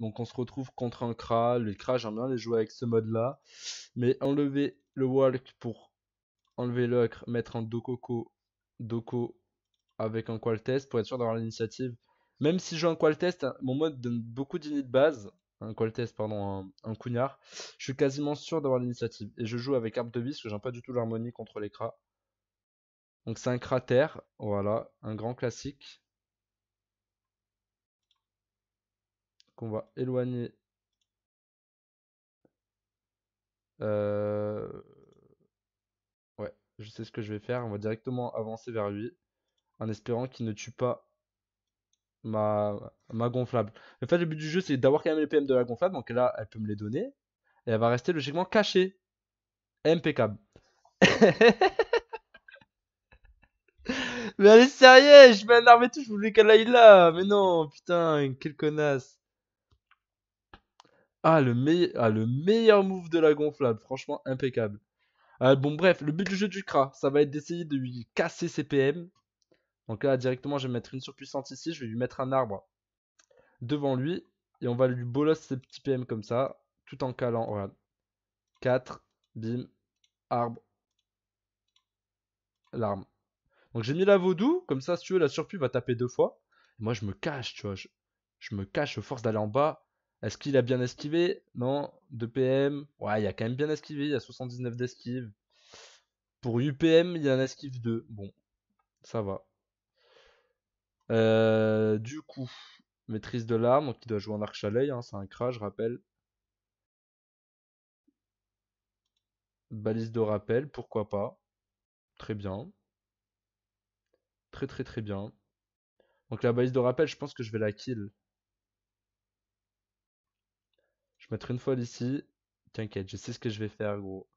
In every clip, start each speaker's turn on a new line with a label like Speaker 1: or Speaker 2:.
Speaker 1: Donc on se retrouve contre un Kra. Les Kra, j'aime bien les jouer avec ce mode là. Mais enlever le Walk pour enlever l'Ocre, mettre un Dokoko, Doko avec un Qualtest pour être sûr d'avoir l'initiative. Même si je joue un Qualtest, hein, mon mode donne beaucoup d'init de base. Un Qualtest, pardon, un, un Je suis quasiment sûr d'avoir l'initiative. Et je joue avec Arp de Vie que j'aime pas du tout l'harmonie contre les Kra. Donc c'est un cratère, voilà, un grand classique. on va éloigner euh, Ouais, je sais ce que je vais faire. On va directement avancer vers lui. En espérant qu'il ne tue pas ma... ma gonflable. En fait, le but du jeu, c'est d'avoir quand même les PM de la gonflable. Donc là, elle peut me les donner. Et elle va rester logiquement cachée. Impeccable. Mais allez, sérieux, je vais un tout, je voulais qu'elle aille là. Mais non, putain, quelle connasse. Ah, ah le, meilleur move de la gonflable, franchement impeccable. Ah, bon, bref, le but du jeu du Kra, ça va être d'essayer de lui casser ses PM. Donc là, directement, je vais mettre une surpuissante ici, je vais lui mettre un arbre devant lui. Et on va lui bolos ses petits PM comme ça, tout en calant, Voilà. 4, bim, arbre, l'arme. Donc j'ai mis la vaudou, comme ça, si tu veux, la surpuissante va taper deux fois. moi, je me cache, tu vois. Je, je me cache, force d'aller en bas, est-ce qu'il a bien esquivé Non. 2 PM. Ouais, il a quand même bien esquivé. Il y a 79 d'esquive. Pour UPM, il y a un esquive 2. Bon, ça va. Euh, du coup, maîtrise de l'arme. Donc, il doit jouer en arc à hein, c'est un crash, je rappelle. Balise de rappel, pourquoi pas. Très bien. Très, très, très bien. Donc, la balise de rappel, je pense que je vais la kill. Je mettre une folle ici. T'inquiète, je sais ce que je vais faire, gros.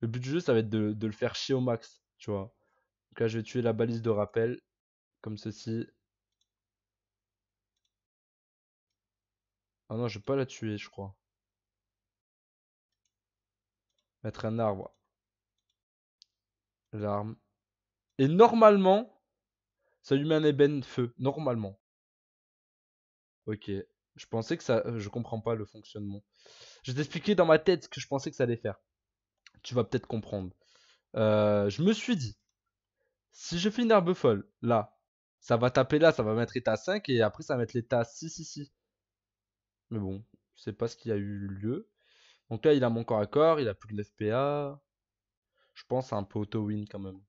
Speaker 1: Le but du jeu, ça va être de, de le faire chier au max, tu vois. Donc là, je vais tuer la balise de rappel, comme ceci. Ah non, je vais pas la tuer, je crois. Mettre un arbre. L'arme. Et normalement, ça lui met un ébène feu. Normalement. Ok. Je pensais que ça. Euh, je comprends pas le fonctionnement. Je t'expliquais dans ma tête ce que je pensais que ça allait faire. Tu vas peut-être comprendre. Euh, je me suis dit, si je fais une herbe folle, là, ça va taper là, ça va mettre état 5 et après ça va mettre l'état 6 ici. Mais bon, je sais pas ce qui a eu lieu. Donc là, il a mon corps à corps, il a plus de 9 Je pense à un peu auto-win quand même.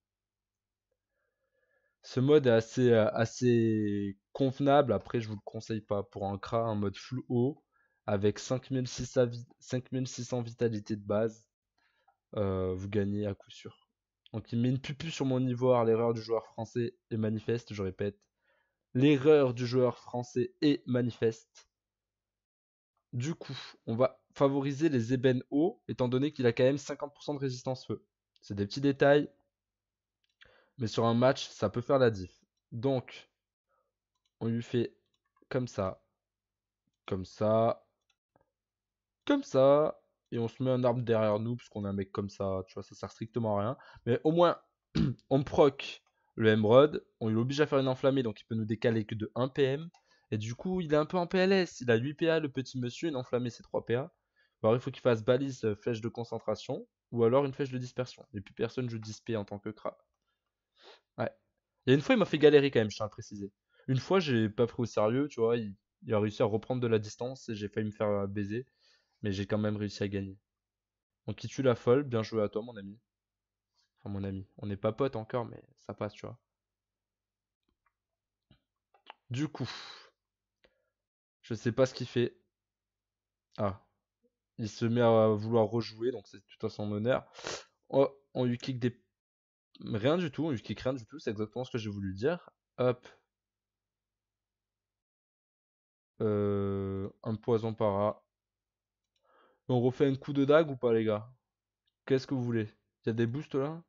Speaker 1: Ce mode est assez, euh, assez convenable. Après, je vous le conseille pas pour un CRA, un mode full haut avec 5600 vitalité de base. Euh, vous gagnez à coup sûr. Donc il met une pupu sur mon ivoire, l'erreur du joueur français est manifeste, je répète. L'erreur du joueur français est manifeste. Du coup, on va favoriser les ébènes hauts, étant donné qu'il a quand même 50% de résistance feu. C'est des petits détails, mais sur un match, ça peut faire la diff. Donc, on lui fait comme ça, comme ça, comme ça. Et on se met un arbre derrière nous, parce qu'on a un mec comme ça, tu vois, ça sert strictement à rien. Mais au moins, on proc le Emerald, on lui oblige à faire une enflammée, donc il peut nous décaler que de 1 PM. Et du coup, il est un peu en PLS, il a 8 PA, le petit monsieur, une enflammée c'est 3 PA. Alors il faut qu'il fasse balise, euh, flèche de concentration, ou alors une flèche de dispersion. Et puis personne joue 10 en tant que cra. Ouais. Il y a une fois, il m'a fait galérer quand même, je tiens à préciser. Une fois, j'ai pas pris au sérieux, tu vois. Il, a réussi à reprendre de la distance et j'ai failli me faire euh, baiser. Mais j'ai quand même réussi à gagner. Donc, qui tue la folle, bien joué à toi, mon ami. Enfin, mon ami. On n'est pas potes encore, mais ça passe, tu vois. Du coup, je sais pas ce qu'il fait. Ah, il se met à vouloir rejouer, donc c'est tout à son honneur. Oh, on lui kick des Rien du tout, qui rien du tout, c'est exactement ce que j'ai voulu dire. Hop. Euh, un poison para. On refait un coup de dague ou pas, les gars Qu'est-ce que vous voulez Il y a des boosts là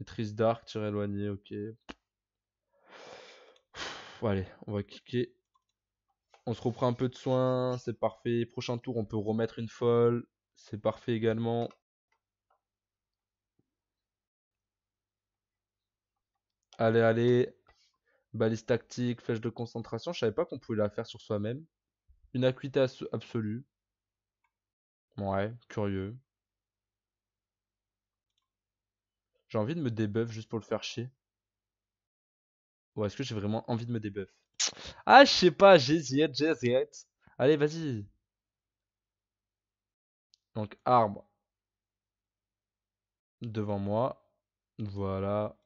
Speaker 1: Maîtrise d'arc, tir éloigné, ok. allez, on va kicker On se reprend un peu de soin, c'est parfait. Prochain tour, on peut remettre une folle. C'est parfait également. Allez, allez. Balise tactique, flèche de concentration. Je savais pas qu'on pouvait la faire sur soi-même. Une acuité absolue. Ouais, curieux. J'ai envie de me débuff juste pour le faire chier. Ou est-ce que j'ai vraiment envie de me débuff Ah, je sais pas, j'hésite, j'hésite. Allez, vas-y. Donc, arbre. Devant moi. Voilà.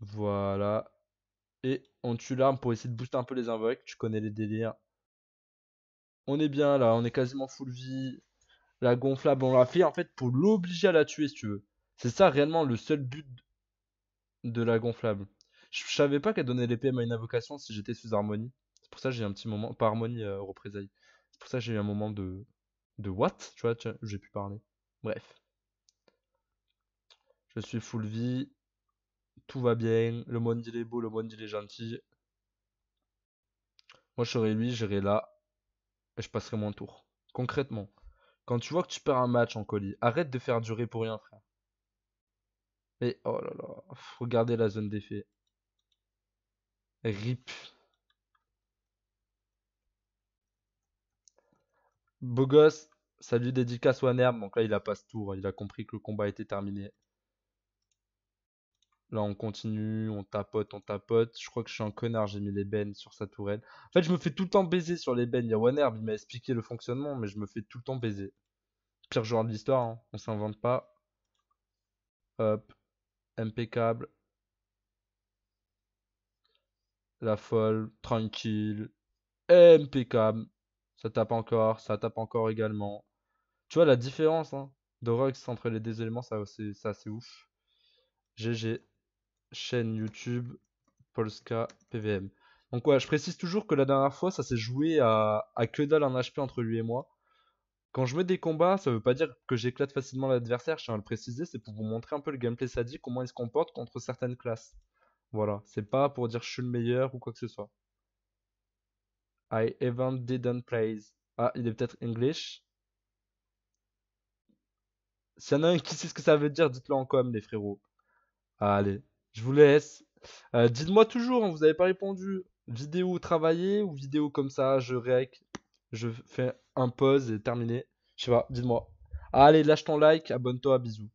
Speaker 1: Voilà. Et on tue l'arme pour essayer de booster un peu les invoques. Tu connais les délires. On est bien là, on est quasiment full vie. La gonflable, on l'a fait en fait pour l'obliger à la tuer si tu veux. C'est ça réellement le seul but de la gonflable. Je, savais pas qu'elle donnait l'épée à une invocation si j'étais sous harmonie. C'est pour ça que j'ai un petit moment. Pas harmonie, euh, représailles. C'est pour ça que j'ai eu un moment de. De what Tu vois, j'ai pu parler. Bref. Je suis full vie tout va bien, le monde il est beau, le monde il est gentil. Moi je serais lui, j'irai là et je passerai mon tour. Concrètement, quand tu vois que tu perds un match en colis, arrête de faire durer pour rien, frère. Et oh là là, regardez la zone d'effet. RIP. Beau gosse, salut dédicace anerbe. Donc là, il a pas ce tour. Il a compris que le combat était terminé. Là, on continue, on tapote, on tapote. Je crois que je suis un connard, j'ai mis les bennes sur sa tourelle. En fait, je me fais tout le temps baiser sur les bennes. Il y a OneHerb, il m'a expliqué le fonctionnement, mais je me fais tout le temps baiser. Pire joueur de l'histoire, hein. on s'invente pas. Hop, impeccable. La folle, tranquille, impeccable. Ça tape encore, ça tape encore également. Tu vois la différence hein, de Rux entre les deux éléments, ça c'est ouf. GG chaîne YouTube Polska PVM. Donc ouais, je précise toujours que la dernière fois, ça s'est joué à, que dalle en HP entre lui et moi. Quand je mets des combats, ça veut pas dire que j'éclate facilement l'adversaire, je tiens à le préciser, c'est pour vous montrer un peu le gameplay sadique, comment il se comporte contre certaines classes. Voilà, c'est pas pour dire je suis le meilleur ou quoi que ce soit. I even didn't plays. Ah, il est peut-être English. S'il y en a un qui sait ce que ça veut dire, dites-le en com, les frérots. Allez. Je vous laisse. Euh, dites-moi toujours, hein, vous avez pas répondu. Vidéo travaillée ou vidéo comme ça, je rec. Je fais un pause et terminé. Je sais pas, dites-moi. Allez, lâche ton like, abonne-toi, bisous.